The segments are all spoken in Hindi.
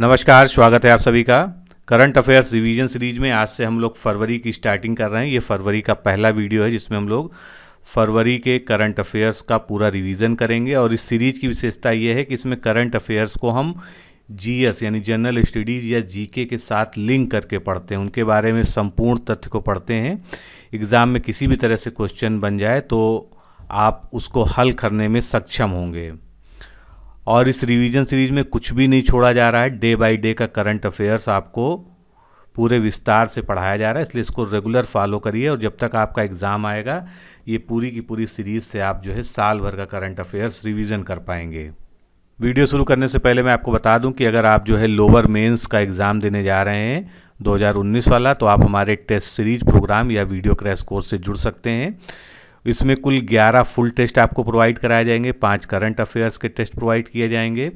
नमस्कार स्वागत है आप सभी का करंट अफेयर्स रिवीजन सीरीज में आज से हम लोग फरवरी की स्टार्टिंग कर रहे हैं ये फरवरी का पहला वीडियो है जिसमें हम लोग फरवरी के करंट अफेयर्स का पूरा रिवीजन करेंगे और इस सीरीज की विशेषता ये है कि इसमें करंट अफेयर्स को हम जीएस यानी जनरल स्टडीज़ या जीके के साथ लिंक करके पढ़ते हैं उनके बारे में संपूर्ण तथ्य को पढ़ते हैं एग्ज़ाम में किसी भी तरह से क्वेश्चन बन जाए तो आप उसको हल करने में सक्षम होंगे और इस रिवीजन सीरीज में कुछ भी नहीं छोड़ा जा रहा है डे बाय डे का करंट अफेयर्स आपको पूरे विस्तार से पढ़ाया जा रहा है इसलिए इसको रेगुलर फॉलो करिए और जब तक आपका एग्ज़ाम आएगा ये पूरी की पूरी सीरीज से आप जो है साल भर का करंट अफेयर्स रिवीजन कर पाएंगे वीडियो शुरू करने से पहले मैं आपको बता दूं कि अगर आप जो है लोअर मेंस का एग्ज़ाम देने जा रहे हैं 2019 वाला तो आप हमारे टेस्ट सीरीज प्रोग्राम या वीडियो क्रैश कोर्स से जुड़ सकते हैं इसमें कुल 11 फुल टेस्ट आपको प्रोवाइड कराए जाएंगे पांच करंट अफेयर्स के टेस्ट प्रोवाइड किए जाएंगे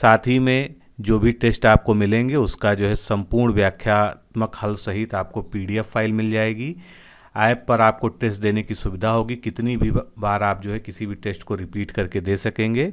साथ ही में जो भी टेस्ट आपको मिलेंगे उसका जो है संपूर्ण व्याख्यात्मक हल सहित आपको पीडीएफ फाइल मिल जाएगी ऐप पर आपको टेस्ट देने की सुविधा होगी कितनी भी बार आप जो है किसी भी टेस्ट को रिपीट करके दे सकेंगे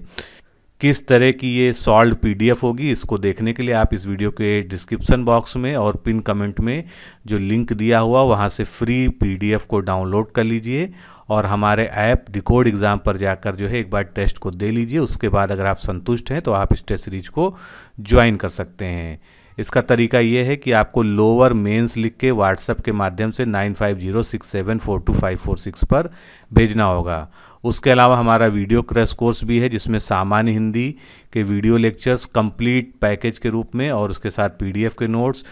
किस तरह की ये सॉल्व पीडीएफ होगी इसको देखने के लिए आप इस वीडियो के डिस्क्रिप्शन बॉक्स में और पिन कमेंट में जो लिंक दिया हुआ वहाँ से फ्री पीडीएफ को डाउनलोड कर लीजिए और हमारे ऐप रिकॉर्ड एग्ज़ाम पर जाकर जो है एक बार टेस्ट को दे लीजिए उसके बाद अगर आप संतुष्ट हैं तो आप इस टेस्ट सीरीज को ज्वाइन कर सकते हैं इसका तरीका ये है कि आपको लोअर मेंस लिख के व्हाट्सएप के माध्यम से nine five zero six seven four two five four six पर भेजना होगा उसके अलावा हमारा वीडियो क्रैश कोर्स भी है जिसमें सामान्य हिंदी के वीडियो लेक्चर्स कंप्लीट पैकेज के रूप में और उसके साथ पीडीएफ के नोट्स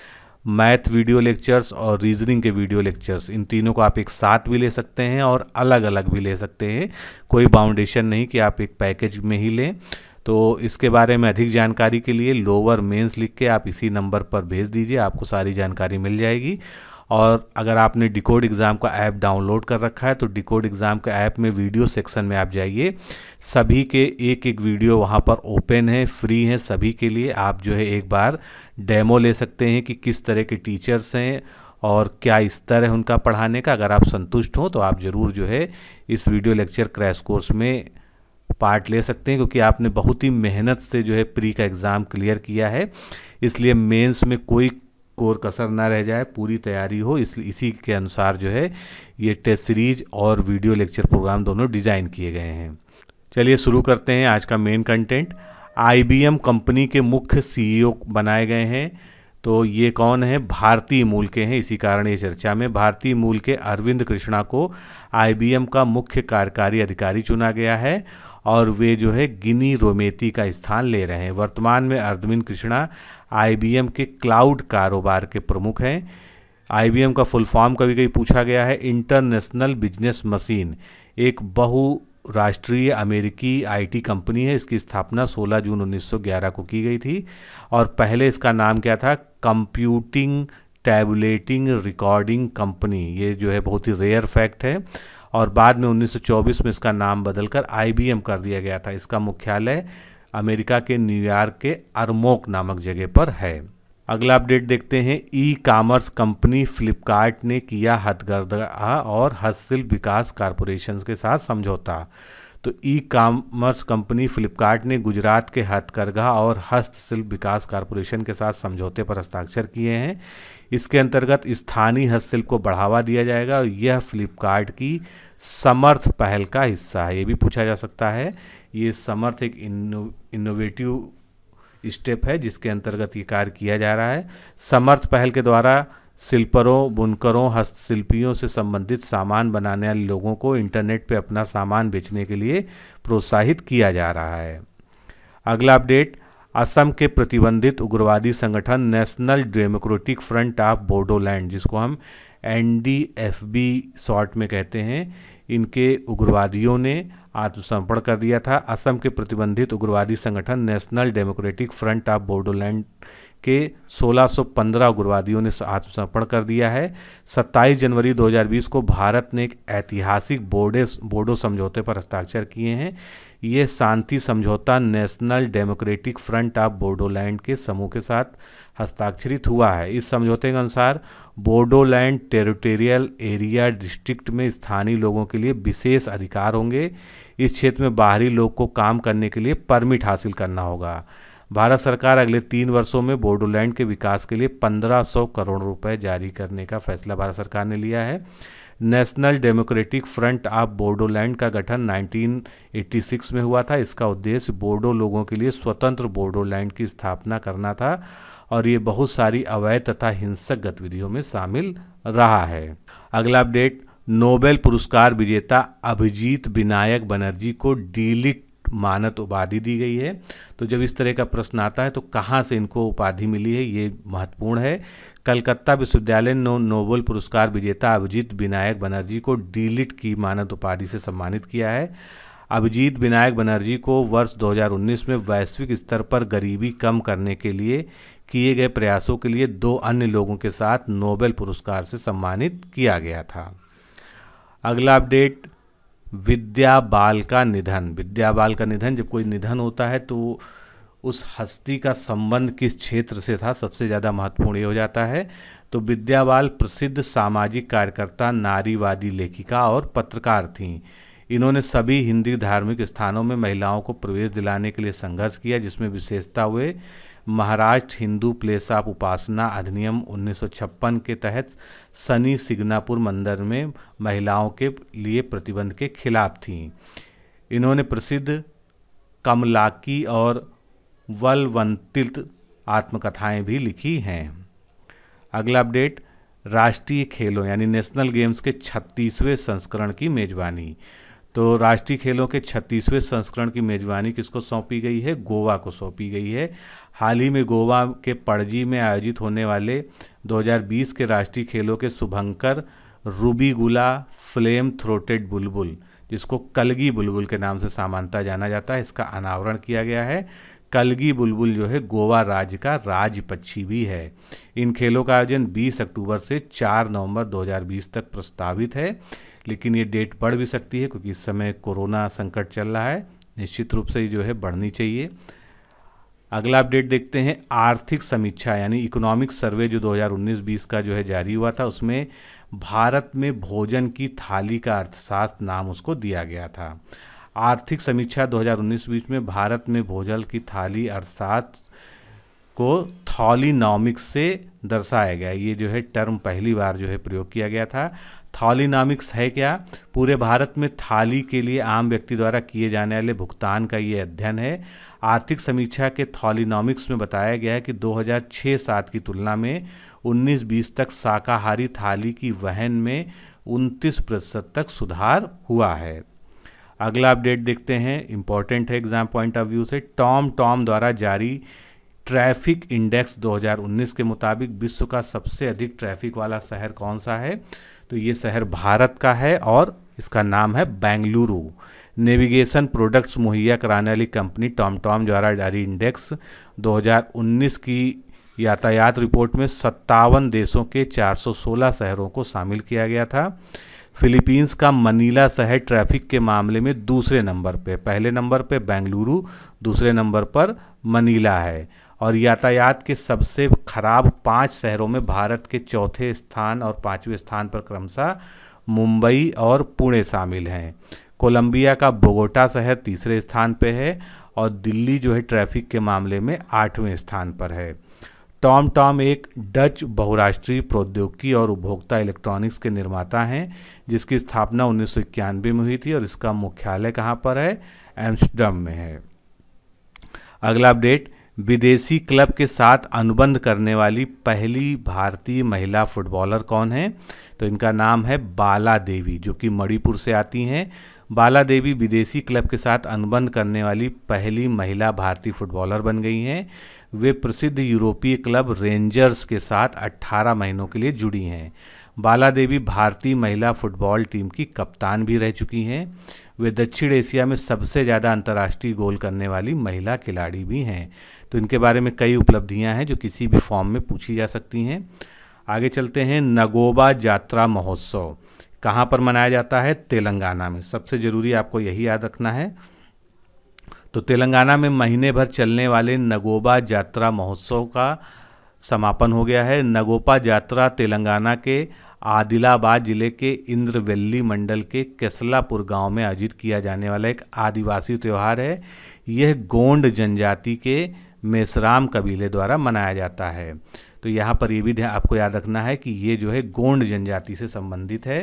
मैथ वीडियो लेक्चर्स और रीजनिंग के वीडियो लेक्चर्स इन तीनों को आप एक साथ भी ले सकते हैं और अलग अलग भी ले सकते हैं कोई बाउंडेशन नहीं कि आप एक पैकेज में ही लें तो इसके बारे में अधिक जानकारी के लिए लोअर मेंस लिख के आप इसी नंबर पर भेज दीजिए आपको सारी जानकारी मिल जाएगी और अगर आपने डिकोड एग्ज़ाम का ऐप डाउनलोड कर रखा है तो डिकोड एग्ज़ाम का ऐप में वीडियो सेक्शन में आप जाइए सभी के एक एक वीडियो वहाँ पर ओपन है फ्री हैं सभी के लिए आप जो है एक बार डेमो ले सकते हैं कि किस तरह के टीचर्स हैं और क्या स्तर है उनका पढ़ाने का अगर आप संतुष्ट हो तो आप ज़रूर जो है इस वीडियो लेक्चर क्रैश कोर्स में पार्ट ले सकते हैं क्योंकि आपने बहुत ही मेहनत से जो है प्री का एग्ज़ाम क्लियर किया है इसलिए मेंस में कोई कोर कसर ना रह जाए पूरी तैयारी हो इस इसी के अनुसार जो है ये टेस्ट सीरीज और वीडियो लेक्चर प्रोग्राम दोनों डिज़ाइन किए गए हैं चलिए शुरू करते हैं आज का मेन कंटेंट आई कंपनी के मुख्य सी बनाए गए हैं तो ये कौन है भारतीय मूल के हैं इसी कारण ये चर्चा में भारतीय मूल के अरविंद कृष्णा को आई का मुख्य कार्यकारी अधिकारी चुना गया है और वे जो है गिनी रोमेती का स्थान ले रहे हैं वर्तमान में अरविंद कृष्णा आई के क्लाउड कारोबार के प्रमुख हैं आई का फुल फॉर्म कभी कभी पूछा गया है इंटरनेशनल बिजनेस मशीन एक बहुराष्ट्रीय अमेरिकी आईटी कंपनी है इसकी स्थापना 16 जून 1911 को की गई थी और पहले इसका नाम क्या था कंप्यूटिंग टैबलेटिंग रिकॉर्डिंग कंपनी ये जो है बहुत ही रेयर फैक्ट है और बाद में 1924 में इसका नाम बदलकर आईबीएम कर दिया गया था इसका मुख्यालय अमेरिका के न्यूयॉर्क के अरमोक नामक जगह पर है अगला अपडेट देखते हैं ई कामर्स कंपनी फ्लिपकार्ट ने किया हथगर्दा और हस्तशिल्प विकास कारपोरेशन के साथ समझौता तो ई कामर्स कंपनी फ्लिपकार्ट ने गुजरात के हथकरघा और हस्तशिल्प विकास कारपोरेशन के साथ समझौते पर हस्ताक्षर किए हैं इसके अंतर्गत स्थानीय हस्तशिल्प को बढ़ावा दिया जाएगा और यह फ्लिपकार्ट की समर्थ पहल का हिस्सा है ये भी पूछा जा सकता है ये समर्थ एक इनोवेटिव स्टेप है जिसके अंतर्गत ये कार्य किया जा रहा है समर्थ पहल के द्वारा शिल्परों बुनकरों हस्तशिल्पियों से संबंधित सामान बनाने वाले लोगों को इंटरनेट पर अपना सामान बेचने के लिए प्रोत्साहित किया जा रहा है अगला अपडेट असम के प्रतिबंधित उग्रवादी संगठन national democratic front of Bodoland जिसको हम एन शॉर्ट में कहते हैं इनके उग्रवादियों ने आत्मसमर्पण कर दिया था असम के प्रतिबंधित उग्रवादी संगठन national democratic front of Bodoland के 1615 उग्रवादियों ने आत्मसमर्पण कर दिया है 27 जनवरी 2020 को भारत ने एक ऐतिहासिक बोर्डे बोडो समझौते पर हस्ताक्षर किए हैं ये शांति समझौता national democratic front of Bodoland के समूह के साथ हस्ताक्षरित हुआ है इस समझौते के अनुसार बोडोलैंड टेरिटोरियल एरिया डिस्ट्रिक्ट में स्थानीय लोगों के लिए विशेष अधिकार होंगे इस क्षेत्र में बाहरी लोग को काम करने के लिए परमिट हासिल करना होगा भारत सरकार अगले तीन वर्षों में बोडोलैंड के विकास के लिए 1500 करोड़ रुपए जारी करने का फैसला भारत सरकार ने लिया है national democratic front of Bodoland का गठन 1986 में हुआ था इसका उद्देश्य बोडो लोगों के लिए स्वतंत्र बोडोलैंड की स्थापना करना था और ये बहुत सारी अवैध तथा हिंसक गतिविधियों में शामिल रहा है अगला अपडेट नोबेल पुरस्कार विजेता अभिजीत विनायक बनर्जी को डीलिट मानत उपाधि दी गई है तो जब इस तरह का प्रश्न आता है तो कहाँ से इनको उपाधि मिली है ये महत्वपूर्ण है कलकत्ता विश्वविद्यालय ने नोबल पुरस्कार विजेता अभिजीत विनायक बनर्जी को डीलिट की मानद उपाधि से सम्मानित किया है अभिजीत विनायक बनर्जी को वर्ष 2019 में वैश्विक स्तर पर गरीबी कम करने के लिए किए गए प्रयासों के लिए दो अन्य लोगों के साथ नोबेल पुरस्कार से सम्मानित किया गया था अगला अपडेट विद्या बाल का निधन विद्या बाल का निधन जब कोई निधन होता है तो उस हस्ती का संबंध किस क्षेत्र से था सबसे ज़्यादा महत्वपूर्ण ये हो जाता है तो विद्या बाल प्रसिद्ध सामाजिक कार्यकर्ता नारीवादी लेखिका और पत्रकार थीं इन्होंने सभी हिंदी धार्मिक स्थानों में महिलाओं को प्रवेश दिलाने के लिए संघर्ष किया जिसमें विशेषता हुए महाराष्ट्र हिंदू प्लेस ऑफ उपासना अधिनियम 1956 के तहत सनी सिगनापुर मंदिर में महिलाओं के लिए प्रतिबंध के खिलाफ थीं इन्होंने प्रसिद्ध कमलाकी और वलवंतित आत्मकथाएं भी लिखी हैं अगला अपडेट राष्ट्रीय खेलों यानी नेशनल गेम्स के छत्तीसवें संस्करण की मेज़बानी तो राष्ट्रीय खेलों के छत्तीसवें संस्करण की मेज़बानी किसको सौंपी गई है गोवा को सौंपी गई है हाल ही में गोवा के पणजी में आयोजित होने वाले 2020 के राष्ट्रीय खेलों के शुभंकर रूबीगुला फ्लेम थ्रोटेड बुलबुल जिसको कलगी बुलबुल के नाम से सामानता जाना जाता है इसका अनावरण किया गया है कलगी बुलबुल जो है गोवा राज्य का राज पक्षी भी है इन खेलों का आयोजन 20 अक्टूबर से 4 नवंबर 2020 तक प्रस्तावित है लेकिन ये डेट बढ़ भी सकती है क्योंकि इस समय कोरोना संकट चल रहा है निश्चित रूप से जो है बढ़नी चाहिए अगला अपडेट देखते हैं आर्थिक समीक्षा यानी इकोनॉमिक सर्वे जो 2019-20 का जो है जारी हुआ था उसमें भारत में भोजन की थाली का अर्थशास्त्र नाम उसको दिया गया था आर्थिक समीक्षा 2019-20 में भारत में भोजन की थाली अर्थशास्त्र को थॉलीनॉमिक्स से दर्शाया गया ये जो है टर्म पहली बार जो है प्रयोग किया गया था थॉलीनॉमिक्स है क्या पूरे भारत में थाली के लिए आम व्यक्ति द्वारा किए जाने वाले भुगतान का ये अध्ययन है आर्थिक समीक्षा के थॉलिनॉमिक्स में बताया गया है कि 2006-7 की तुलना में 19-20 तक शाकाहारी थाली की वहन में 29 प्रतिशत तक सुधार हुआ है अगला अपडेट देखते हैं इंपॉर्टेंट है एग्जाम पॉइंट ऑफ व्यू से टॉम टॉम द्वारा जारी ट्रैफिक इंडेक्स 2019 के मुताबिक विश्व का सबसे अधिक ट्रैफिक वाला शहर कौन सा है तो ये शहर भारत का है और इसका नाम है बेंगलुरु नेविगेशन प्रोडक्ट्स मुहैया कराने वाली कंपनी टॉमटॉम द्वारा जारी इंडेक्स 2019 की यातायात रिपोर्ट में सत्तावन देशों के 416 शहरों को शामिल किया गया था फिलीपींस का मनीला शहर ट्रैफिक के मामले में दूसरे नंबर पे पहले नंबर पे बेंगलुरु दूसरे नंबर पर मनीला है और यातायात के सबसे खराब पाँच शहरों में भारत के चौथे स्थान और पाँचवें स्थान पर क्रमशः मुंबई और पुणे शामिल हैं कोलंबिया का बोगोटा शहर तीसरे स्थान पर है और दिल्ली जो है ट्रैफिक के मामले में आठवें स्थान पर है टॉम टॉम एक डच बहुराष्ट्रीय प्रौद्योगिकी और उपभोक्ता इलेक्ट्रॉनिक्स के निर्माता हैं जिसकी स्थापना उन्नीस में हुई थी और इसका मुख्यालय कहाँ पर है एम्स्टर्डम में है अगला अपडेट विदेशी क्लब के साथ अनुबंध करने वाली पहली भारतीय महिला फुटबॉलर कौन है तो इनका नाम है बाला देवी जो कि मणिपुर से आती हैं बाला देवी विदेशी क्लब के साथ अनुबंध करने वाली पहली महिला भारतीय फुटबॉलर बन गई हैं वे प्रसिद्ध यूरोपीय क्लब रेंजर्स के साथ 18 महीनों के लिए जुड़ी हैं बाला देवी भारतीय महिला फुटबॉल टीम की कप्तान भी रह चुकी हैं वे दक्षिण एशिया में सबसे ज़्यादा अंतर्राष्ट्रीय गोल करने वाली महिला खिलाड़ी भी हैं तो इनके बारे में कई उपलब्धियां हैं जो किसी भी फॉर्म में पूछी जा सकती हैं आगे चलते हैं नगोबा यात्रा महोत्सव कहाँ पर मनाया जाता है तेलंगाना में सबसे ज़रूरी आपको यही याद रखना है तो तेलंगाना में महीने भर चलने वाले नगोबा यात्रा महोत्सव का समापन हो गया है नगोपा यात्रा तेलंगाना के आदिलाबाद जिले के इंद्रवेल्ली मंडल के केसलापुर गांव में आयोजित किया जाने वाला एक आदिवासी त्यौहार है यह गोंड जनजाति के मेसराम कबीले द्वारा मनाया जाता है तो यहाँ पर ये भी आपको याद रखना है कि ये जो है गोंड जनजाति से संबंधित है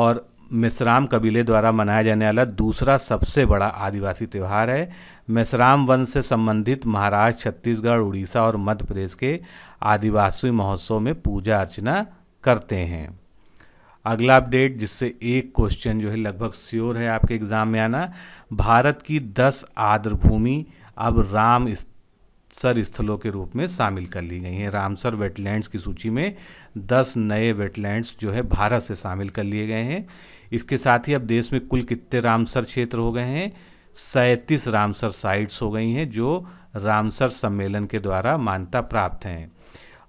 और मिसराम कबीले द्वारा मनाया जाने वाला दूसरा सबसे बड़ा आदिवासी त्यौहार है मिसराम वंश से संबंधित महाराष्ट्र छत्तीसगढ़ उड़ीसा और मध्य प्रदेश के आदिवासी महोत्सव में पूजा अर्चना करते हैं अगला अपडेट जिससे एक क्वेश्चन जो है लगभग श्योर है आपके एग्ज़ाम में आना भारत की दस आर्द्र भूमि अब राम सर स्थलों के रूप में शामिल कर ली गई हैं रामसर वेटलैंड्स की सूची में 10 नए वेटलैंड्स जो है भारत से शामिल कर लिए गए हैं इसके साथ ही अब देश में कुल कितने रामसर क्षेत्र हो गए हैं सैंतीस रामसर साइट्स हो गई हैं जो रामसर सम्मेलन के द्वारा मान्यता प्राप्त हैं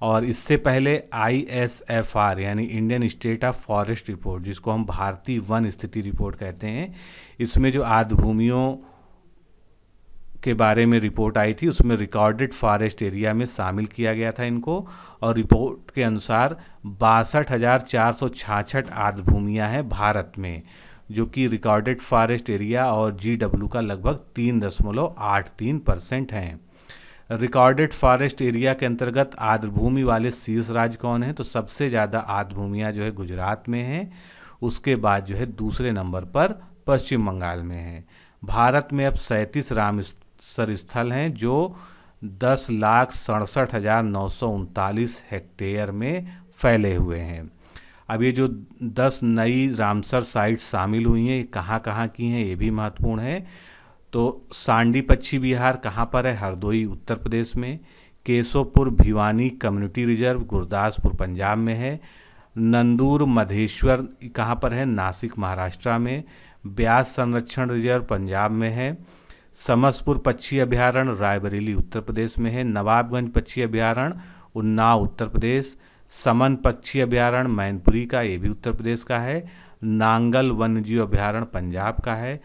और इससे पहले आई एस एफ आर यानी Indian state of forest report जिसको हम भारतीय वन स्थिति रिपोर्ट कहते हैं इसमें जो आदभूमियों के बारे में रिपोर्ट आई थी उसमें रिकॉर्डेड फॉरेस्ट एरिया में शामिल किया गया था इनको और रिपोर्ट के अनुसार बासठ हज़ार चार सौ छाछठ आर्द्र भूमियाँ हैं भारत में जो कि रिकॉर्डेड फॉरेस्ट एरिया और जी का लगभग तीन दशमलव आठ तीन परसेंट हैं रिकॉर्डेड फॉरेस्ट एरिया के अंतर्गत आर्द्र भूमि वाले शीर्ष राज्य कौन हैं तो सबसे ज़्यादा आर्द्र भूमियाँ जो है गुजरात में हैं उसके बाद जो है दूसरे नंबर पर पश्चिम बंगाल में है भारत में अब सैंतीस राम स्थल हैं जो दस लाख सड़सठ हज़ार नौ सौ उनतालीस हेक्टेयर में फैले हुए हैं अब ये जो दस नई रामसर साइट शामिल हुई हैं कहाँ कहाँ की हैं ये भी महत्वपूर्ण है तो सांडी पक्षी विहार कहाँ पर है हरदोई उत्तर प्रदेश में केशोपुर भिवानी कम्युनिटी रिजर्व गुरदासपुर पंजाब में है नंदूर मधेश्वर कहाँ पर है नासिक महाराष्ट्र में ब्यास संरक्षण रिजर्व पंजाब में है समसपुर पक्षी अभ्यारण्य रायबरेली उत्तर प्रदेश में है नवाबगंज पक्षी अभ्यारण उन्नाव उत्तर प्रदेश समन पक्षी अभ्यारण्य मैनपुरी का ये भी उत्तर प्रदेश का है नांगल वन्यजीव अभ्यारण्य पंजाब का है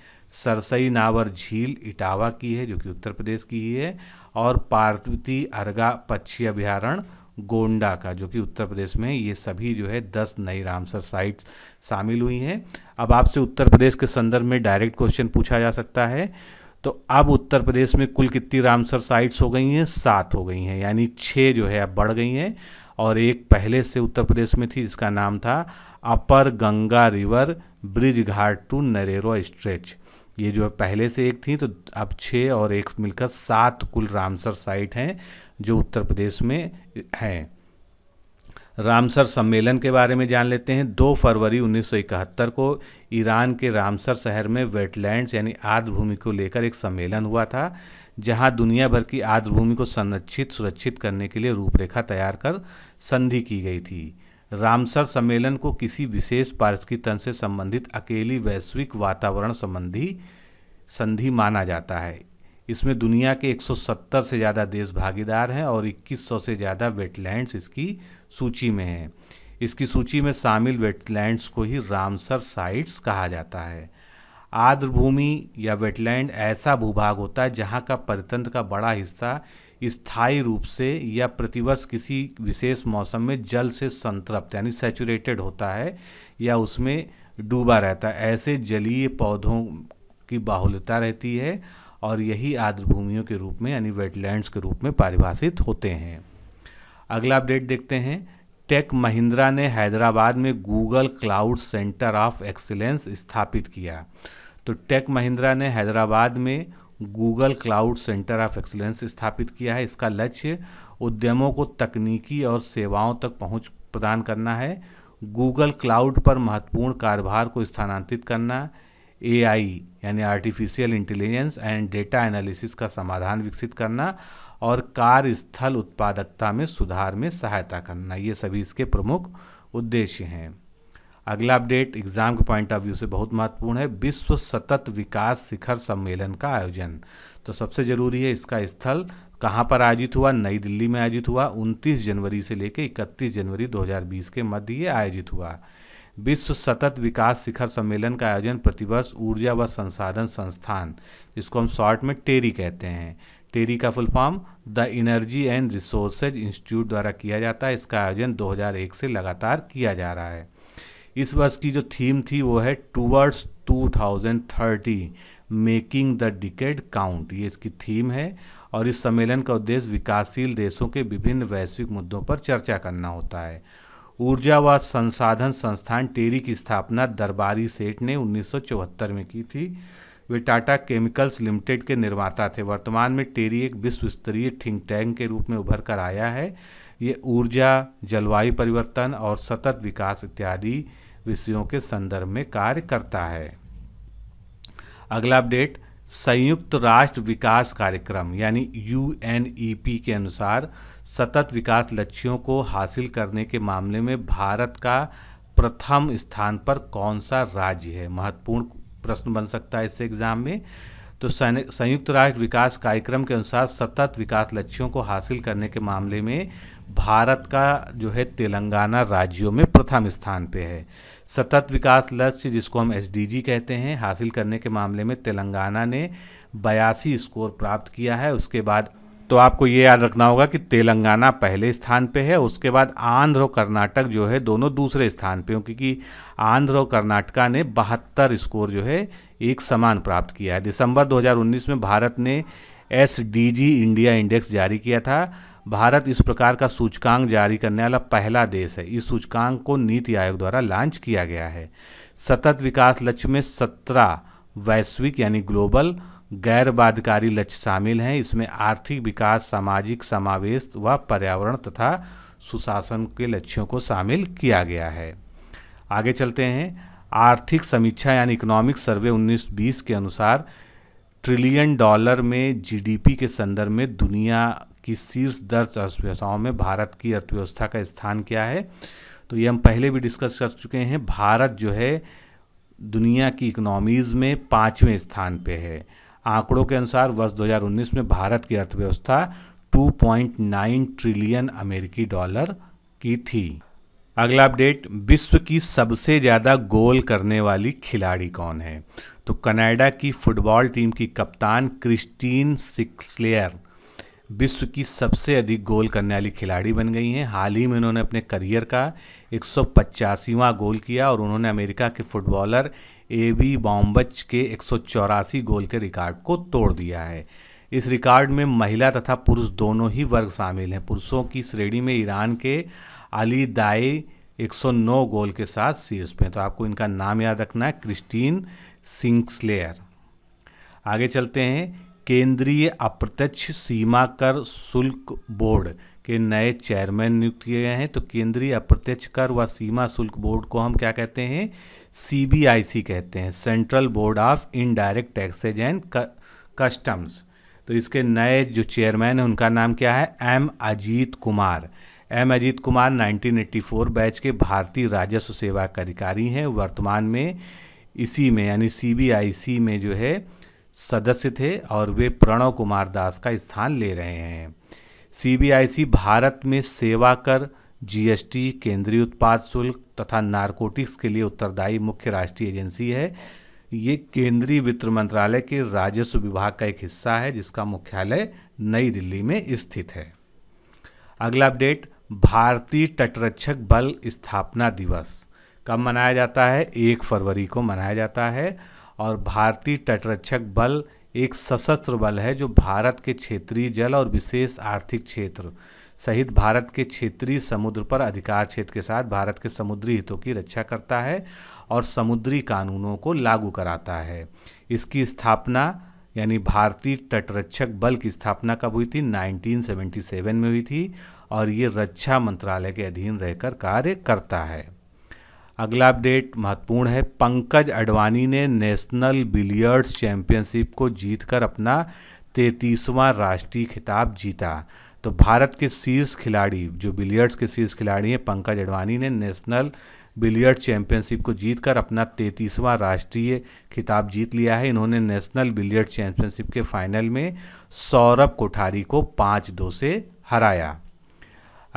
सरसई नावर झील इटावा की है जो कि उत्तर प्रदेश की ही है और पार्वती अर्गा पक्षी अभ्यारण्य गोंडा का जो कि उत्तर प्रदेश में ये सभी जो है दस नई रामसर साइट शामिल हुई हैं अब आपसे उत्तर प्रदेश के संदर्भ में डायरेक्ट क्वेश्चन पूछा जा सकता है तो अब उत्तर प्रदेश में कुल कितनी रामसर साइट्स हो गई हैं सात हो गई हैं यानी छः जो है अब बढ़ गई हैं और एक पहले से उत्तर प्रदेश में थी जिसका नाम था upper Ganga river Brij Ghat to Narora stretch ये जो पहले से एक थी तो अब छः और एक मिलकर सात कुल रामसर साइट हैं जो उत्तर प्रदेश में हैं रामसर सम्मेलन के बारे में जान लेते हैं 2 फरवरी 1971 को ईरान के रामसर शहर में वेटलैंड्स यानी आर्द्रभूमि को लेकर एक सम्मेलन हुआ था जहां दुनिया भर की आर्द्रभूमि को संरक्षित सुरक्षित करने के लिए रूपरेखा तैयार कर संधि की गई थी रामसर सम्मेलन को किसी विशेष पारस्की तंत्र से संबंधित अकेली वैश्विक वातावरण संबंधी संधि माना जाता है इसमें दुनिया के 170 से ज़्यादा देश भागीदार हैं और 2100 से ज़्यादा वेटलैंड्स इसकी सूची में हैं इसकी सूची में शामिल वेटलैंड्स को ही रामसर साइट्स कहा जाता है आर्द्र भूमि या वेटलैंड ऐसा भूभाग होता है जहाँ का परितंत्र का बड़ा हिस्सा स्थायी रूप से या प्रतिवर्ष किसी विशेष मौसम में जल से संतृप्त यानी सेचुरेटेड होता है या उसमें डूबा रहता है ऐसे जलीय पौधों की बाहुल्यता रहती है और यही आर्द्र भूमियों के रूप में यानी वेटलैंड्स के रूप में परिभाषित होते हैं अगला अपडेट देखते हैं टेक महिंद्रा ने हैदराबाद में Google cloud centre of excellence स्थापित किया तो टेक महिंद्रा ने हैदराबाद में Google cloud centre of excellence स्थापित किया है इसका लक्ष्य उद्यमों को तकनीकी और सेवाओं तक पहुंच प्रदान करना है गूगल क्लाउड पर महत्वपूर्ण कारोबार को स्थानांतरित करना ए यानी artificial intelligence and data analysis का समाधान विकसित करना और कार्यस्थल उत्पादकता में सुधार में सहायता करना ये सभी इसके प्रमुख उद्देश्य हैं अगला अपडेट एग्जाम के पॉइंट ऑफ व्यू से बहुत महत्वपूर्ण है विश्व सतत विकास शिखर सम्मेलन का आयोजन तो सबसे ज़रूरी है इसका स्थल कहाँ पर आयोजित हुआ नई दिल्ली में आयोजित हुआ 29 जनवरी से लेकर 31 जनवरी 2020 के मध्य ये आयोजित हुआ विश्व सतत विकास शिखर सम्मेलन का आयोजन प्रतिवर्ष ऊर्जा व संसाधन संस्थान जिसको हम शॉर्ट में टेरी कहते हैं टेरी का full form the energy and resources institute द्वारा किया जाता है इसका आयोजन 2001 से लगातार किया जा रहा है इस वर्ष की जो थीम थी वो है towards 2030 making the decade count ये इसकी थीम है और इस सम्मेलन का उद्देश्य विकासशील देशों के विभिन्न वैश्विक मुद्दों पर चर्चा करना होता है ऊर्जा व संसाधन संस्थान टेरी की स्थापना दरबारी सेठ ने उन्नीस में की थी वे टाटा केमिकल्स लिमिटेड के निर्माता थे वर्तमान में टेरी एक विश्व स्तरीय थिंक टैंक के रूप में उभर कर आया है ये ऊर्जा जलवायु परिवर्तन और सतत विकास इत्यादि विषयों के संदर्भ में कार्य करता है अगला अपडेट संयुक्त राष्ट्र विकास कार्यक्रम यानी यू e के अनुसार सतत विकास लक्ष्यों को हासिल करने के मामले में भारत का प्रथम स्थान पर कौन सा राज्य है महत्वपूर्ण प्रश्न बन सकता है इस एग्जाम में तो संयुक्त राष्ट्र विकास कार्यक्रम के अनुसार सतत विकास लक्ष्यों को हासिल करने के मामले में भारत का जो है तेलंगाना राज्यों में प्रथम स्थान पे है सतत विकास लक्ष्य जिसको हम एस कहते हैं हासिल करने के मामले में तेलंगाना ने बयासी स्कोर प्राप्त किया है उसके बाद तो आपको ये याद रखना होगा कि तेलंगाना पहले स्थान पे है उसके बाद आंध्र और कर्नाटक जो है दोनों दूसरे स्थान पे क्योंकि आंध्र और कर्नाटका ने बहत्तर स्कोर जो है एक समान प्राप्त किया है दिसंबर 2019 में भारत ने एस इंडिया इंडेक्स जारी किया था भारत इस प्रकार का सूचकांक जारी करने वाला पहला देश है इस सूचकांक को नीति आयोग द्वारा लॉन्च किया गया है सतत विकास लक्ष्य में सत्रह वैश्विक यानी ग्लोबल गैर बाधकारी लक्ष्य शामिल हैं इसमें आर्थिक विकास सामाजिक समावेश व पर्यावरण तथा सुशासन के लक्ष्यों को शामिल किया गया है आगे चलते हैं आर्थिक समीक्षा यानी इकोनॉमिक सर्वे 1920 के अनुसार ट्रिलियन डॉलर में जीडीपी के संदर्भ में दुनिया कि शीर्ष दर्ज अर्थव्यवस्थाओं में भारत की अर्थव्यवस्था का स्थान क्या है तो ये हम पहले भी डिस्कस कर चुके हैं भारत जो है दुनिया की इकोनॉमीज में पाँचवें स्थान पे है आंकड़ों के अनुसार वर्ष 2019 में भारत की अर्थव्यवस्था 2.9 ट्रिलियन अमेरिकी डॉलर की थी अगला अपडेट विश्व की सबसे ज़्यादा गोल करने वाली खिलाड़ी कौन है तो कनाडा की फुटबॉल टीम की कप्तान क्रिस्टीन सिक्सलेयर विश्व की सबसे अधिक गोल करने वाली खिलाड़ी बन गई हैं हाल ही में उन्होंने अपने करियर का एक गोल किया और उन्होंने अमेरिका के फुटबॉलर ए बी बॉम्बच के एक गोल के रिकॉर्ड को तोड़ दिया है इस रिकॉर्ड में महिला तथा पुरुष दोनों ही वर्ग शामिल हैं पुरुषों की श्रेणी में ईरान के अली दाए 109 गोल के साथ शीर्ष पे तो आपको इनका नाम याद रखना है क्रिस्टीन सिंक्सलेयर आगे चलते हैं केंद्रीय अप्रत्यक्ष सीमा कर शुल्क बोर्ड के नए चेयरमैन नियुक्त किए गए हैं तो केंद्रीय अप्रत्यक्ष कर व सीमा शुल्क बोर्ड को हम क्या कहते हैं सीबीआईसी कहते हैं central board of indirect taxes and customs तो इसके नए जो चेयरमैन हैं उनका नाम क्या है M Ajit Kumar M Ajit Kumar 1984 batch के भारतीय राजस्व सेवा के अधिकारी हैं वर्तमान में इसी में यानी सीबीआईसी में जो है सदस्य थे और वे प्रणव कुमार दास का स्थान ले रहे हैं सीबीआईसी भारत में सेवा कर जीएसटी केंद्रीय उत्पाद शुल्क तथा नारकोटिक्स के लिए उत्तरदायी मुख्य राष्ट्रीय एजेंसी है ये केंद्रीय वित्त मंत्रालय के राजस्व विभाग का एक हिस्सा है जिसका मुख्यालय नई दिल्ली में स्थित है अगला अपडेट भारतीय तटरक्षक बल स्थापना दिवस कब मनाया जाता है एक फरवरी को मनाया जाता है और भारतीय तटरक्षक बल एक सशस्त्र बल है जो भारत के क्षेत्रीय जल और विशेष आर्थिक क्षेत्र सहित भारत के क्षेत्रीय समुद्र पर अधिकार क्षेत्र के साथ भारत के समुद्री हितों की रक्षा करता है और समुद्री कानूनों को लागू कराता है इसकी स्थापना यानी भारतीय तटरक्षक बल की स्थापना कब हुई थी 1977 में हुई थी और ये रक्षा मंत्रालय के अधीन रहकर कार्य करता है अगला अपडेट महत्वपूर्ण है पंकज अडवाणी ने नेशनल बिलियर्ड्स चैंपियनशिप को जीतकर अपना तैतीसवां राष्ट्रीय खिताब जीता तो भारत के शीर्ष खिलाड़ी जो बिलियर्ड्स के शीर्ष खिलाड़ी हैं पंकज अडवाणी ने नेशनल बिलियर्ड चैंपियनशिप को जीतकर अपना तैतीसवां राष्ट्रीय खिताब जीत लिया है इन्होंने नेशनल बिलियर्ड चैंपियनशिप के फाइनल में सौरभ कोठारी को पाँच दो से हराया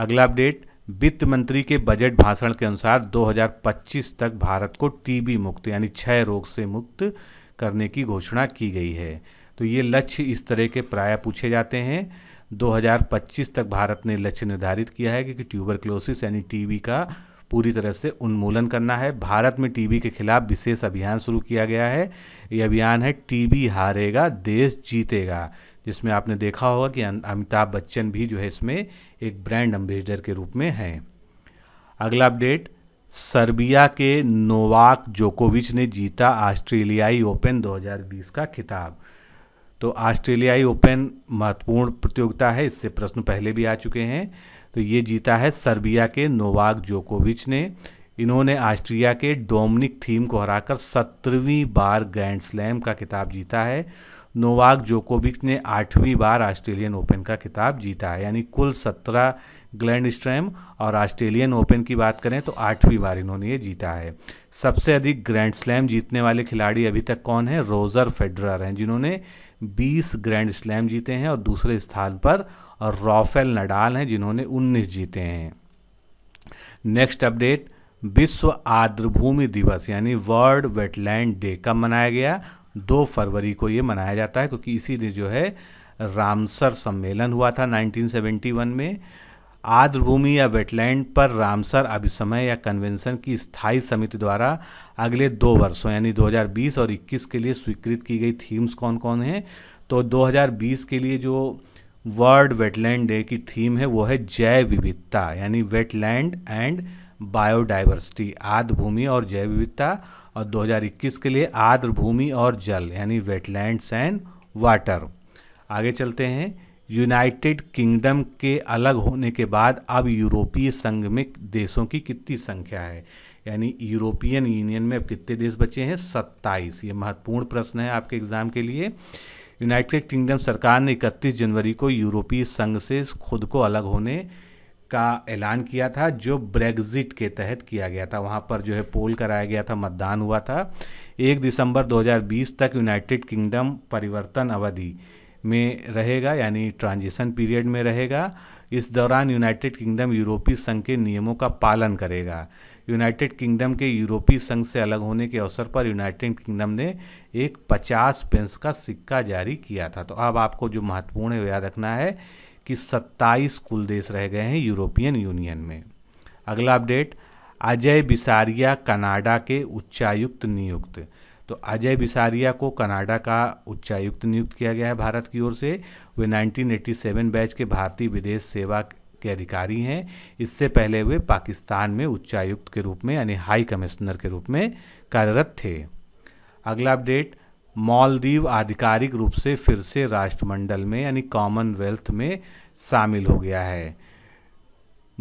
अगला अपडेट वित्त मंत्री के बजट भाषण के अनुसार 2025 तक भारत को टीबी मुक्त यानी क्षय रोग से मुक्त करने की घोषणा की गई है तो ये लक्ष्य इस तरह के प्राय पूछे जाते हैं 2025 तक भारत ने लक्ष्य निर्धारित किया है कि, कि ट्यूबरक्लोसिस यानी टीबी का पूरी तरह से उन्मूलन करना है भारत में टीबी के खिलाफ विशेष अभियान शुरू किया गया है ये अभियान है टीबी हारेगा देश जीतेगा जिसमें आपने देखा होगा कि अमिताभ बच्चन भी जो है इसमें एक ब्रांड एम्बेसडर के रूप में हैं अगला अपडेट सर्बिया के नोवाक जोकोविच ने जीता ऑस्ट्रेलियाई ओपन 2020 का खिताब तो ऑस्ट्रेलियाई ओपन महत्वपूर्ण प्रतियोगिता है इससे प्रश्न पहले भी आ चुके हैं तो ये जीता है सर्बिया के नोवाक जोकोविच ने इन्होंने ऑस्ट्रिया के डोमिनिक थीम को हराकर सत्रहवीं बार ग्रैंड स्लैम का खिताब जीता है नोवाक जोकोविक ने आठवीं बार ऑस्ट्रेलियन ओपन का खिताब जीता है यानी कुल सत्रह ग्लैंड स्ट्रैम और ऑस्ट्रेलियन ओपन की बात करें तो आठवीं बार इन्होंने ये जीता है सबसे अधिक ग्रैंड स्लैम जीतने वाले खिलाड़ी अभी तक कौन है रोजर फेडरर हैं जिन्होंने 20 ग्रैंड स्लैम जीते हैं और दूसरे स्थान पर रॉफेल नडाल हैं जिन्होंने 19 जीते हैं नेक्स्ट अपडेट विश्व आर्द्रभूमि दिवस यानी वर्ल्ड वेटलैंड डे कब मनाया गया दो फरवरी को ये मनाया जाता है क्योंकि इसी दिन जो है रामसर सम्मेलन हुआ था 1971 में आर्द्रभूमि या वेटलैंड पर रामसर अभिसमय या कन्वेंशन की स्थायी समिति द्वारा अगले दो वर्षों यानी 2020 और 21 के लिए स्वीकृत की गई थीम्स कौन कौन हैं तो 2020 के लिए जो वर्ल्ड वेटलैंड डे की थीम है वो है जैव विविधता यानी वेटलैंड एंड बायोडाइवर्सिटी आर्द्र भूमि और जैव विविधता और 2021 के लिए आर्द्र भूमि और जल यानी वेटलैंड्स एंड वाटर आगे चलते हैं यूनाइटेड किंगडम के अलग होने के बाद अब यूरोपीय संघ में देशों की कितनी संख्या है यानी यूरोपियन यूनियन में अब कितने देश बचे हैं सत्ताईस ये महत्वपूर्ण प्रश्न है आपके एग्ज़ाम के लिए यूनाइटेड किंगडम सरकार ने इकतीस जनवरी को यूरोपीय संघ से खुद को अलग होने का ऐलान किया था जो ब्रेग्जिट के तहत किया गया था वहाँ पर जो है पोल कराया गया था मतदान हुआ था एक दिसंबर 2020 तक यूनाइटेड किंगडम परिवर्तन अवधि में रहेगा यानी ट्रांजिशन पीरियड में रहेगा इस दौरान यूनाइटेड किंगडम यूरोपीय संघ के नियमों का पालन करेगा यूनाइटेड किंगडम के यूरोपीय संघ से अलग होने के अवसर पर यूनाइटेड किंगडम ने एक पचास पेंस का सिक्का जारी किया था तो अब आपको जो महत्वपूर्ण है याद रखना है कि 27 कुल देश रह गए हैं यूरोपियन यूनियन में अगला अपडेट अजय बिसारिया कनाडा के उच्चायुक्त नियुक्त तो अजय बिसारिया को कनाडा का उच्चायुक्त नियुक्त किया गया है भारत की ओर से वे 1987 बैच के भारतीय विदेश सेवा के अधिकारी हैं इससे पहले वे पाकिस्तान में उच्चायुक्त के रूप में यानी हाई कमिश्नर के रूप में कार्यरत थे अगला अपडेट मालदीव आधिकारिक रूप से फिर से राष्ट्रमंडल में यानी कॉमनवेल्थ में शामिल हो गया है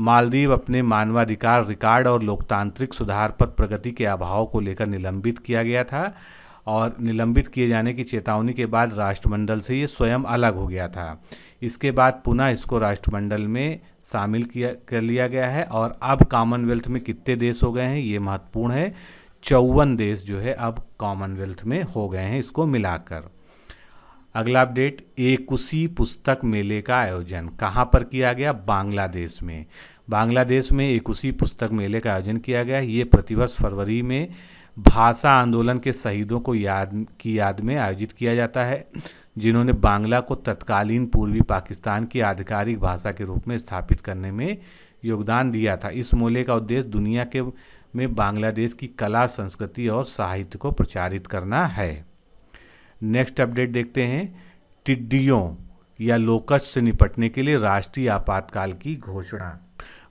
मालदीव अपने मानवाधिकार रिकॉर्ड और लोकतांत्रिक सुधार पर प्रगति के अभाव को लेकर निलंबित किया गया था और निलंबित किए जाने की चेतावनी के बाद राष्ट्रमंडल से ये स्वयं अलग हो गया था इसके बाद पुनः इसको राष्ट्रमंडल में शामिल किया कर लिया गया है और अब कॉमनवेल्थ में कितने देश हो गए हैं ये महत्वपूर्ण है चौवन देश जो है अब कॉमनवेल्थ में हो गए हैं इसको मिलाकर अगला अपडेट एक उसी पुस्तक मेले का आयोजन कहाँ पर किया गया बांग्लादेश में बांग्लादेश में एक उसी पुस्तक मेले का आयोजन किया गया ये प्रतिवर्ष फरवरी में भाषा आंदोलन के शहीदों को याद की याद में आयोजित किया जाता है जिन्होंने बांग्ला को तत्कालीन पूर्वी पाकिस्तान की आधिकारिक भाषा के रूप में स्थापित करने में योगदान दिया था इस मेले का उद्देश्य दुनिया के में बांग्लादेश की कला संस्कृति और साहित्य को प्रचारित करना है नेक्स्ट अपडेट देखते हैं टिड्डियों या लोकच से निपटने के लिए राष्ट्रीय आपातकाल की घोषणा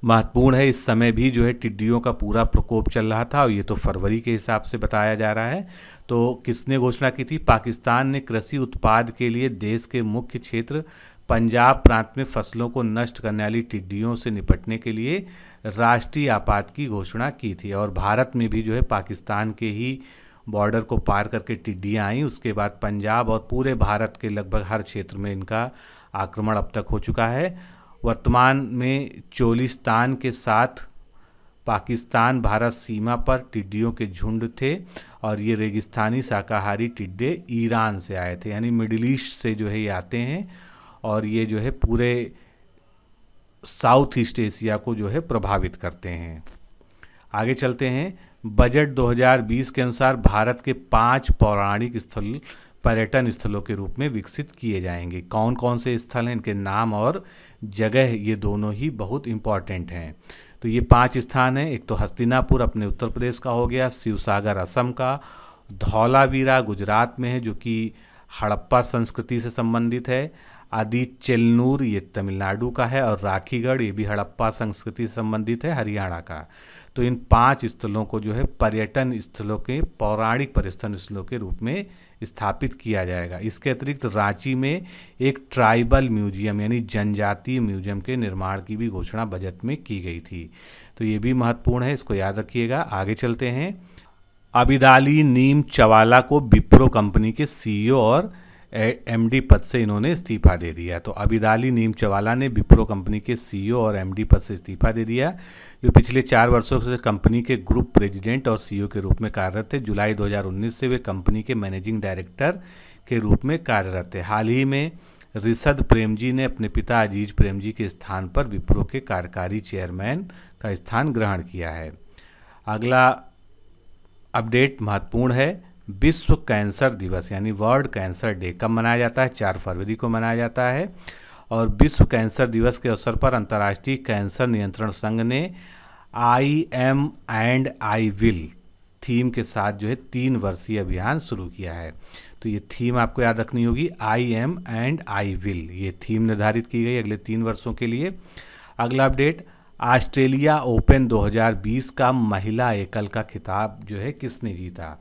महत्वपूर्ण है इस समय भी जो है टिड्डियों का पूरा प्रकोप चल रहा था और ये तो फरवरी के हिसाब से बताया जा रहा है तो किसने घोषणा की थी पाकिस्तान ने कृषि उत्पाद के लिए देश के मुख्य क्षेत्र पंजाब प्रांत में फसलों को नष्ट करने वाली टिड्डियों से निपटने के लिए राष्ट्रीय आपात की घोषणा की थी और भारत में भी जो है पाकिस्तान के ही बॉर्डर को पार करके टिड्डियाँ आईं उसके बाद पंजाब और पूरे भारत के लगभग हर क्षेत्र में इनका आक्रमण अब तक हो चुका है वर्तमान में चोलिस्तान के साथ पाकिस्तान भारत सीमा पर टिड्डियों के झुंड थे और ये रेगिस्तानी शाकाहारी टिड्डे ईरान से आए थे यानी मिडिल ईस्ट से जो है ये आते हैं और ये जो है पूरे साउथ ईस्ट एशिया को जो है प्रभावित करते हैं आगे चलते हैं बजट 2020 के अनुसार भारत के पांच पौराणिक स्थल पर्यटन स्थलों के रूप में विकसित किए जाएंगे कौन कौन से स्थल हैं इनके नाम और जगह ये दोनों ही बहुत इम्पॉर्टेंट हैं तो ये पांच स्थान हैं एक तो हस्तिनापुर अपने उत्तर प्रदेश का हो गया शिवसागर असम का धौलावीरा गुजरात में है जो कि हड़प्पा संस्कृति से संबंधित है आदि चेल्नूर ये तमिलनाडु का है और राखीगढ़ ये भी हड़प्पा संस्कृति से संबंधित है हरियाणा का तो इन पांच स्थलों को जो है पर्यटन स्थलों के पौराणिक पर्यटन स्थलों के रूप में स्थापित किया जाएगा इसके अतिरिक्त रांची में एक ट्राइबल म्यूजियम यानी जनजातीय म्यूजियम के निर्माण की भी घोषणा बजट में की गई थी तो ये भी महत्वपूर्ण है इसको याद रखिएगा आगे चलते हैं अबिदाली नीम चवाला को विप्रो कंपनी के सीईओ और एमडी पद से इन्होंने इस्तीफा दे दिया तो अबिदाली नीम चवाला ने विप्रो कंपनी के सीईओ e और एमडी पद से इस्तीफा दे दिया जो पिछले चार वर्षों से कंपनी के ग्रुप प्रेसिडेंट और सीईओ e के रूप में कार्यरत थे जुलाई 2019 से वे कंपनी के मैनेजिंग डायरेक्टर के रूप में कार्यरत थे हाल ही में रिशद प्रेम जी ने अपने पिता अजीज प्रेम जी के स्थान पर विप्रो के कार्यकारी चेयरमैन का स्थान ग्रहण किया है अगला अपडेट महत्वपूर्ण है विश्व कैंसर दिवस यानी वर्ल्ड कैंसर डे कब मनाया जाता है चार फरवरी को मनाया जाता है और विश्व कैंसर दिवस के अवसर पर अंतर्राष्ट्रीय कैंसर नियंत्रण संघ ने I am and I will theme के साथ जो है तीन वर्षीय अभियान शुरू किया है तो ये थीम आपको याद रखनी होगी I am and I will ये थीम निर्धारित की गई अगले तीन वर्षों के लिए अगला अपडेट ऑस्ट्रेलिया ओपन 2020 का महिला एकल का खिताब जो है किसने जीता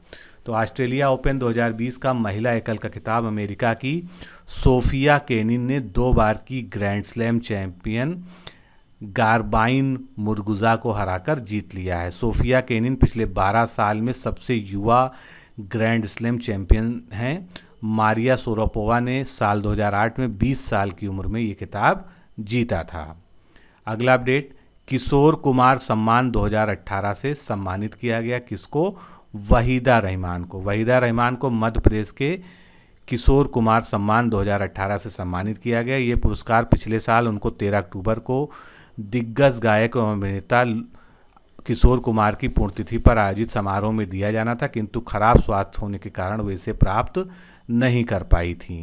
तो ऑस्ट्रेलिया ओपन 2020 का महिला एकल का खिताब अमेरिका की सोफिया केनिन ने दो बार की grand slam champion Garbine Muguruza को हराकर जीत लिया है सोफिया केनिन पिछले 12 साल में सबसे युवा ग्रैंड स्लैम चैंपियन हैं मारिया सोरोपोवा ने साल 2008 में 20 साल की उम्र में ये खिताब जीता था अगला अपडेट किशोर कुमार सम्मान 2018 से सम्मानित किया गया किसको वहीदा रहमान को वहीदा रहमान को मध्य प्रदेश के किशोर कुमार सम्मान 2018 से सम्मानित किया गया ये पुरस्कार पिछले साल उनको 13 अक्टूबर को दिग्गज गायक एवं अभिनेता किशोर कुमार की पुण्यतिथि पर आयोजित समारोह में दिया जाना था किंतु खराब स्वास्थ्य होने के कारण वे इसे प्राप्त नहीं कर पाई थी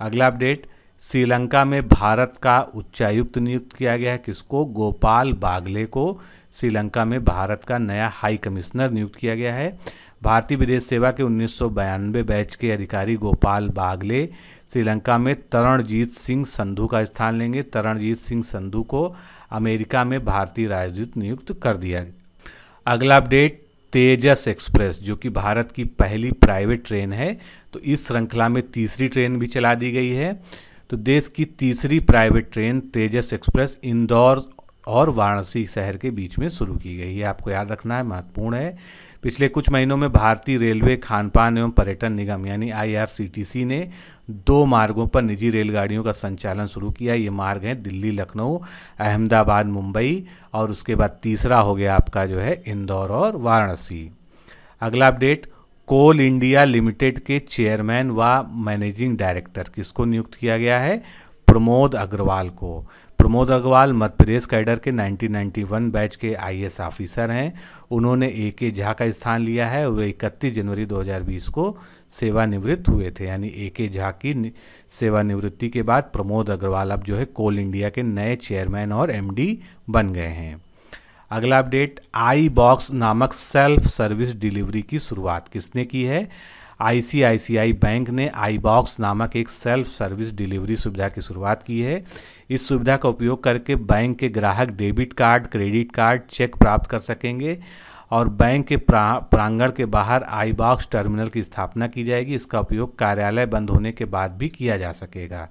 अगला अपडेट श्रीलंका में भारत का उच्चायुक्त नियुक्त किया गया है किसको गोपाल बागले को श्रीलंका में भारत का नया हाई कमिश्नर नियुक्त किया गया है भारतीय विदेश सेवा के उन्नीस बैच के अधिकारी गोपाल बागले श्रीलंका में तरणजीत सिंह संधू का स्थान लेंगे तरणजीत सिंह संधू को अमेरिका में भारतीय राजदूत नियुक्त कर दिया अगला अपडेट तेजस एक्सप्रेस जो कि भारत की पहली प्राइवेट ट्रेन है तो इस श्रृंखला में तीसरी ट्रेन भी चला दी गई है तो देश की तीसरी private train Tejas express Indore और वाराणसी शहर के बीच में शुरू की गई है आपको याद रखना है महत्वपूर्ण है पिछले कुछ महीनों में भारतीय रेलवे खान पान एवं पर्यटन निगम यानी आईआरसीटीसी ने दो मार्गों पर निजी रेलगाड़ियों का संचालन शुरू किया ये मार्ग हैं दिल्ली लखनऊ अहमदाबाद मुंबई और उसके बाद तीसरा हो गया आपका जो है इंदौर और वाराणसी अगला अपडेट कोल इंडिया लिमिटेड के चेयरमैन व मैनेजिंग डायरेक्टर किसको नियुक्त किया गया है प्रमोद अग्रवाल को प्रमोद अग्रवाल मध्य प्रदेश कैडर के 1991 बैच के आई ऑफिसर हैं उन्होंने ए के झा का स्थान लिया है वे 31 जनवरी 2020 को सेवानिवृत्त हुए थे यानी ए के झा की सेवानिवृत्ति के बाद प्रमोद अग्रवाल अब जो है कोल इंडिया के नए चेयरमैन और एम बन गए हैं अगला अपडेट आई बॉक्स नामक सेल्फ सर्विस डिलीवरी की शुरुआत किसने की है आई बैंक ने आई बॉक्स नामक एक सेल्फ सर्विस डिलीवरी सुविधा की शुरुआत की है इस सुविधा का उपयोग करके बैंक के ग्राहक debit card credit card cheque प्राप्त कर सकेंगे और बैंक के प्रा, प्रांगण के बाहर आई बॉक्स टर्मिनल की स्थापना की जाएगी इसका उपयोग कार्यालय बंद होने के बाद भी किया जा सकेगा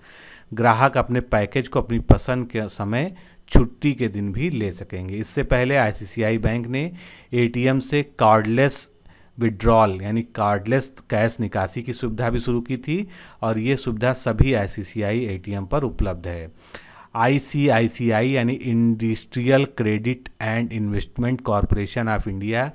ग्राहक अपने पैकेज को अपनी पसंद के समय छुट्टी के दिन भी ले सकेंगे इससे पहले आईसीसीआई बैंक ने एटीएम से कार्डलेस विड्रॉल यानी कार्डलेस कैश निकासी की सुविधा भी शुरू की थी और ये सुविधा सभी आईसीसीआई एटीएम पर उपलब्ध है आईसीआईसीआई यानी industrial credit and investment corporation of India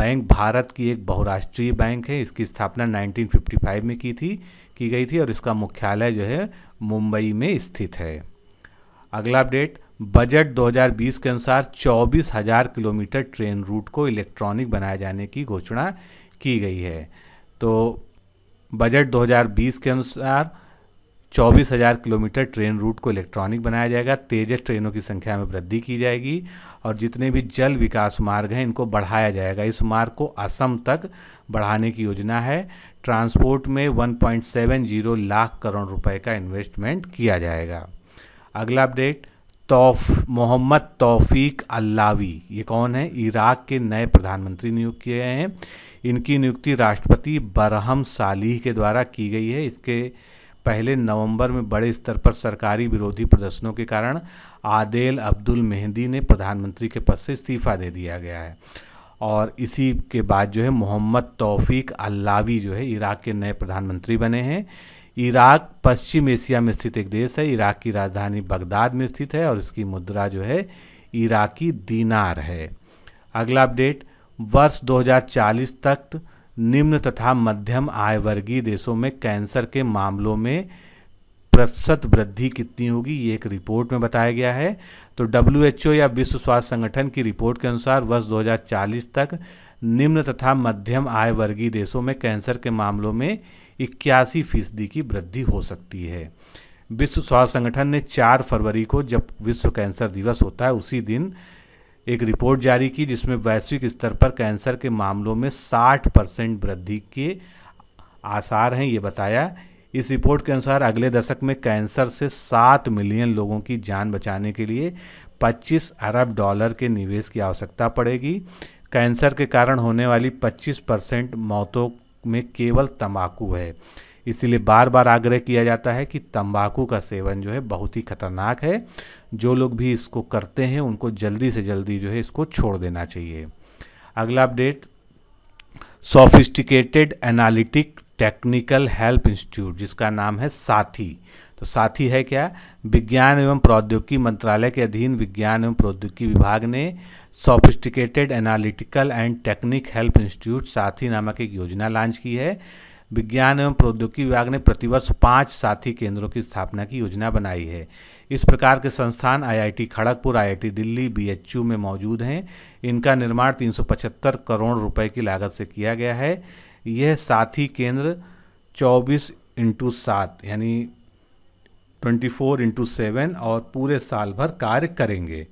bank भारत की एक बहुराष्ट्रीय बैंक है इसकी स्थापना 1955 में की थी की गई थी और इसका मुख्यालय जो है मुंबई में स्थित है अगला अपडेट बजट 2020 के अनुसार चौबीस हजार किलोमीटर ट्रेन रूट को इलेक्ट्रॉनिक बनाए जाने की घोषणा की गई है तो बजट 2020 के अनुसार चौबीस हज़ार किलोमीटर ट्रेन रूट को इलेक्ट्रॉनिक बनाया जाएगा तेजस ट्रेनों की संख्या में वृद्धि की जाएगी और जितने भी जल विकास मार्ग हैं इनको बढ़ाया जाएगा इस मार्ग को असम तक बढ़ाने की योजना है ट्रांसपोर्ट में 1.70 लाख करोड़ रुपए का इन्वेस्टमेंट किया जाएगा अगला अपडेट तोफ मोहम्मद तौफीक अल्लावी ये कौन है इराक के नए प्रधानमंत्री नियुक्त किए हैं इनकी नियुक्ति राष्ट्रपति बरहम सालीह के द्वारा की गई है इसके पहले नवंबर में बड़े स्तर पर सरकारी विरोधी प्रदर्शनों के कारण आदेल अब्दुल मेहंदी ने प्रधानमंत्री के पद से इस्तीफा दे दिया गया है और इसी के बाद जो है मोहम्मद तौफीक अल्लावी जो है इराक के नए प्रधानमंत्री बने हैं इराक पश्चिम एशिया में स्थित एक देश है इराक की राजधानी बगदाद में स्थित है और इसकी मुद्रा जो है इराकी दीनार है अगला अपडेट वर्ष 2040 तक निम्न तथा मध्यम आय वर्गीय देशों में कैंसर के मामलों में प्रतिशत वृद्धि कितनी होगी ये एक रिपोर्ट में बताया गया है तो डब्ल्यू या विश्व स्वास्थ्य संगठन की रिपोर्ट के अनुसार वर्ष 2040 तक निम्न तथा मध्यम आय वर्गीय देशों में कैंसर के मामलों में इक्यासी फीसदी की वृद्धि हो सकती है विश्व स्वास्थ्य संगठन ने 4 फरवरी को जब विश्व कैंसर दिवस होता है उसी दिन एक रिपोर्ट जारी की जिसमें वैश्विक स्तर पर कैंसर के मामलों में 60 परसेंट वृद्धि के आसार हैं ये बताया इस रिपोर्ट के अनुसार अगले दशक में कैंसर से 7 मिलियन लोगों की जान बचाने के लिए 25 अरब डॉलर के निवेश की आवश्यकता पड़ेगी कैंसर के कारण होने वाली 25 परसेंट मौतों में केवल तंबाकू है इसीलिए बार बार आग्रह किया जाता है कि तंबाकू का सेवन जो है बहुत ही खतरनाक है जो लोग भी इसको करते हैं उनको जल्दी से जल्दी जो है इसको छोड़ देना चाहिए अगला update sophisticated analytic technical help institute जिसका नाम है साथी तो साथी है क्या विज्ञान एवं प्रौद्योगिकी मंत्रालय के अधीन विज्ञान एवं प्रौद्योगिकी विभाग ने sophisticated analytical and technique help institute साथी नामक एक योजना लॉन्च की है विज्ञान एवं प्रौद्योगिकी विभाग ने प्रतिवर्ष पाँच साथी केंद्रों की स्थापना की योजना बनाई है इस प्रकार के संस्थान IIT Kharagpur IIT Delhi BHU में मौजूद हैं इनका निर्माण 375 करोड़ रुपए की लागत से किया गया है यह साथी केंद्र 24 इंटू सात यानी 24 इंटू सेवन और पूरे साल भर कार्य करेंगे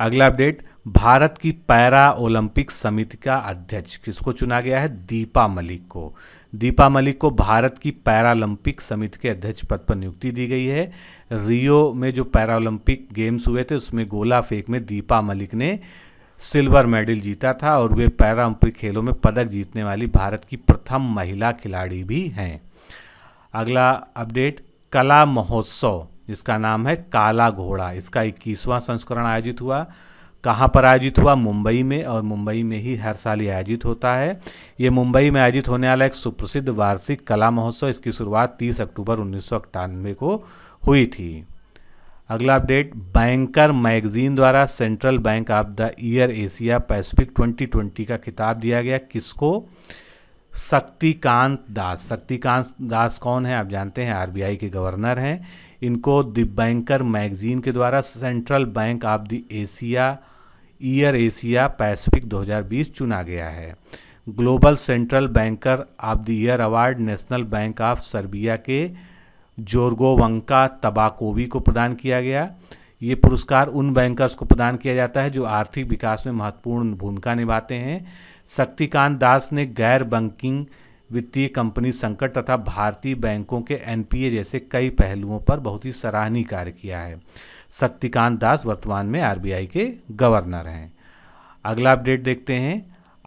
अगला अपडेट भारत की पैरा ओलंपिक समिति का अध्यक्ष किसको चुना गया है दीपा मलिक को दीपा मलिक को भारत की पैरालंपिक समिति के अध्यक्ष पद पर नियुक्ति दी गई है रियो में जो पैरालंपिक गेम्स हुए थे उसमें गोला फेंक में दीपा मलिक ने सिल्वर मेडल जीता था और वे पैरालंपिक खेलों में पदक जीतने वाली भारत की प्रथम महिला खिलाड़ी भी हैं अगला अपडेट कला महोत्सव जिसका नाम है काला घोड़ा इसका इक्कीसवां संस्करण आयोजित हुआ कहाँ पर आयोजित हुआ मुंबई में और मुंबई में ही हर साल ये आयोजित होता है ये मुंबई में आयोजित होने वाला एक सुप्रसिद्ध वार्षिक कला महोत्सव इसकी शुरुआत 30 अक्टूबर उन्नीस को हुई थी अगला अपडेट बैंकर मैगजीन द्वारा central bank of the year Asia Pacific 2020 का खिताब दिया गया किसको शक्तिकांत दास शक्तिकांत दास कौन है आप जानते हैं आरबीआई के गवर्नर हैं इनको द बैंकर मैगजीन के द्वारा central bank of the Asia year Asia Pacific 2020 चुना गया है global central banker of the year award national bank of Serbia के जोरगोवंका तबाकोवी को प्रदान किया गया ये पुरस्कार उन बैंकर्स को प्रदान किया जाता है जो आर्थिक विकास में महत्वपूर्ण भूमिका निभाते हैं शक्तिकांत दास ने गैर बैंकिंग वित्तीय कंपनी संकट तथा भारतीय बैंकों के एनपीए जैसे कई पहलुओं पर बहुत ही सराहनीय कार्य किया है शक्तिकांत दास वर्तमान में आरबीआई के गवर्नर हैं अगला अपडेट देखते हैं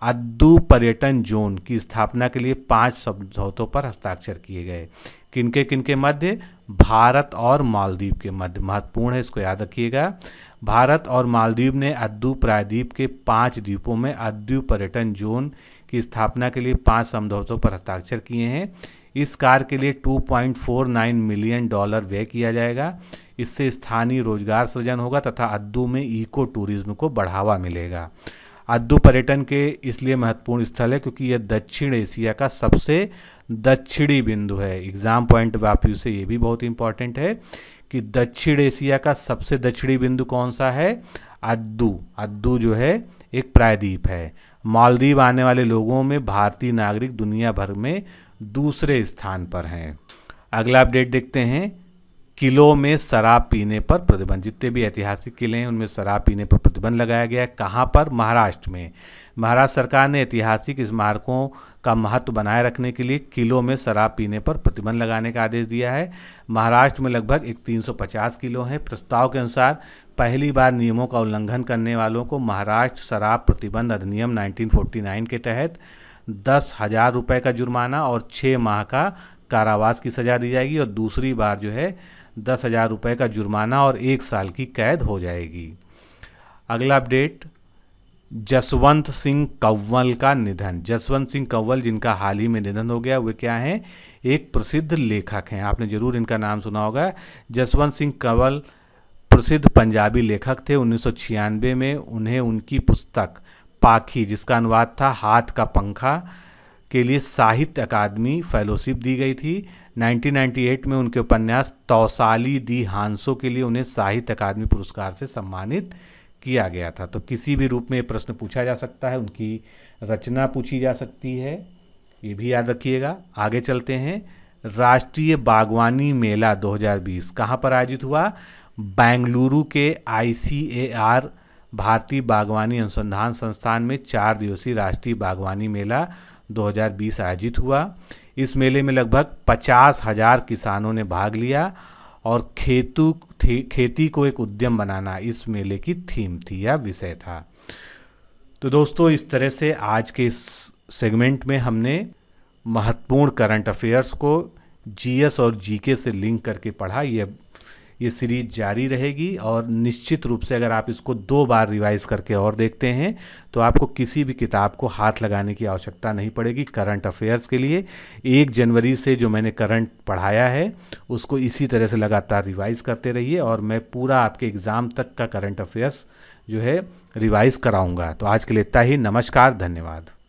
अद्दू पर्यटन जोन की स्थापना के लिए पांच समझौतों पर हस्ताक्षर किए गए किनके किनके मध्य भारत और मालदीव के मध्य महत्वपूर्ण है इसको याद रखिएगा भारत और मालदीव ने अद्दू प्रायद्वीप के पांच द्वीपों में अद्दू पर्यटन जोन की स्थापना के लिए पांच समझौतों पर हस्ताक्षर किए हैं इस कार के लिए 2.49 मिलियन डॉलर व्यय किया जाएगा इससे स्थानीय रोजगार सृजन होगा तथा अद्दू में इको टूरिज्म को बढ़ावा मिलेगा अद्दू पर्यटन के इसलिए महत्वपूर्ण स्थल है क्योंकि यह दक्षिण एशिया का सबसे दक्षिणी बिंदु है एग्ज़ाम पॉइंट ऑफ से ये भी बहुत इंपॉर्टेंट है कि दक्षिण एशिया का सबसे दक्षिणी बिंदु कौन सा है अद्दू अद्दू जो है एक प्रायद्वीप है मालदीव आने वाले लोगों में भारतीय नागरिक दुनिया भर में दूसरे स्थान पर हैं अगला अपडेट देखते हैं किलों में शराब पीने पर प्रतिबंध जितने भी ऐतिहासिक किले हैं उनमें शराब पीने पर प्रतिबंध लगाया गया है कहाँ पर महाराष्ट्र में महाराष्ट्र सरकार ने ऐतिहासिक स्मारकों का महत्व बनाए रखने के लिए किलों में शराब पीने पर प्रतिबंध लगाने का आदेश दिया है महाराष्ट्र में लगभग एक पचास किलो हैं प्रस्ताव के अनुसार पहली बार नियमों का उल्लंघन करने वालों को महाराष्ट्र शराब प्रतिबंध अधिनियम 1949 के तहत दस हज़ार रुपये का जुर्माना और छः माह का कारावास की सज़ा दी जाएगी और दूसरी बार जो है दस हज़ार रुपये का जुर्माना और एक साल की कैद हो जाएगी अगला अपडेट जसवंत सिंह कंवल का निधन जसवंत सिंह कंवल जिनका हाल ही में निधन हो गया वे क्या हैं एक प्रसिद्ध लेखक हैं आपने जरूर इनका नाम सुना होगा जसवंत सिंह कंवल प्रसिद्ध पंजाबी लेखक थे उन्नीस में उन्हें उनकी पुस्तक पाखी जिसका अनुवाद था हाथ का पंखा के लिए साहित्य अकादमी फेलोशिप दी गई थी 1998 में उनके उपन्यास तौसाली दी हांसो के लिए उन्हें साहित्य अकादमी पुरस्कार से सम्मानित किया गया था तो किसी भी रूप में प्रश्न पूछा जा सकता है उनकी रचना पूछी जा सकती है ये भी याद रखिएगा आगे चलते हैं राष्ट्रीय बागवानी मेला 2020 कहाँ पर आयोजित हुआ बेंगलुरु के आई भारतीय बागवानी अनुसंधान संस्थान में चार दिवसीय राष्ट्रीय बागवानी मेला 2020 आयोजित हुआ इस मेले में लगभग पचास हजार किसानों ने भाग लिया और खेतु थे, खेती को एक उद्यम बनाना इस मेले की थीम थी या विषय था तो दोस्तों इस तरह से आज के इस सेगमेंट में हमने महत्वपूर्ण करंट अफेयर्स को जीएस और जीके से लिंक करके पढ़ा यह ये सीरीज जारी रहेगी और निश्चित रूप से अगर आप इसको दो बार रिवाइज करके और देखते हैं तो आपको किसी भी किताब को हाथ लगाने की आवश्यकता नहीं पड़ेगी करंट अफेयर्स के लिए एक जनवरी से जो मैंने करंट पढ़ाया है उसको इसी तरह से लगातार रिवाइज करते रहिए और मैं पूरा आपके एग्ज़ाम तक का करंट अफेयर्स जो है रिवाइज कराऊंगा तो आज के लिए इतना ही नमस्कार धन्यवाद